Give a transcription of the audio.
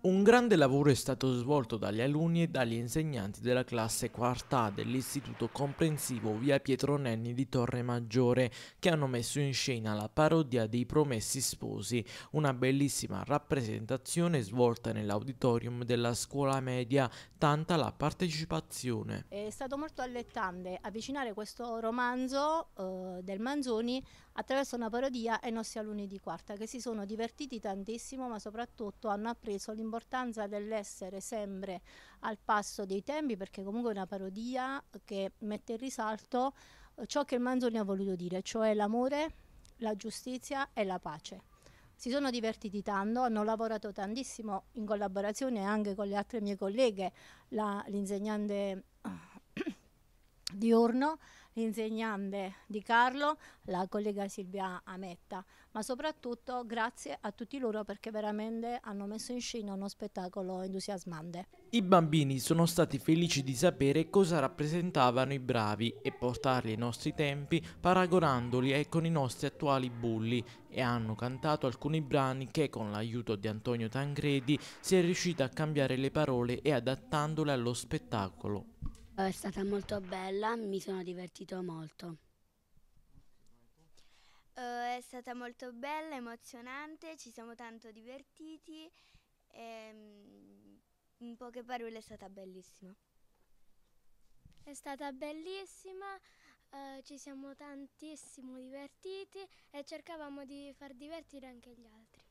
Un grande lavoro è stato svolto dagli alunni e dagli insegnanti della classe quarta dell'Istituto Comprensivo Via Pietro Nenni di Torre Maggiore che hanno messo in scena la parodia dei Promessi Sposi, una bellissima rappresentazione svolta nell'auditorium della scuola media, tanta la partecipazione. È stato molto allettante avvicinare questo romanzo eh, del Manzoni attraverso una parodia ai nostri alunni di quarta che si sono divertiti tantissimo ma soprattutto hanno appreso l'importanza l'importanza dell'essere sempre al passo dei tempi perché comunque è una parodia che mette in risalto eh, ciò che Manzoni ha voluto dire, cioè l'amore, la giustizia e la pace. Si sono divertiti tanto, hanno lavorato tantissimo in collaborazione anche con le altre mie colleghe, l'insegnante diurno, insegnante di Carlo, la collega Silvia Ametta, ma soprattutto grazie a tutti loro perché veramente hanno messo in scena uno spettacolo entusiasmante. I bambini sono stati felici di sapere cosa rappresentavano i bravi e portarli ai nostri tempi paragonandoli eh, con i nostri attuali bulli e hanno cantato alcuni brani che con l'aiuto di Antonio Tangredi si è riuscita a cambiare le parole e adattandole allo spettacolo. Eh, è stata molto bella, mi sono divertito molto. Eh, è stata molto bella, emozionante, ci siamo tanto divertiti. E, ehm, in poche parole è stata bellissima. È stata bellissima, eh, ci siamo tantissimo divertiti e cercavamo di far divertire anche gli altri.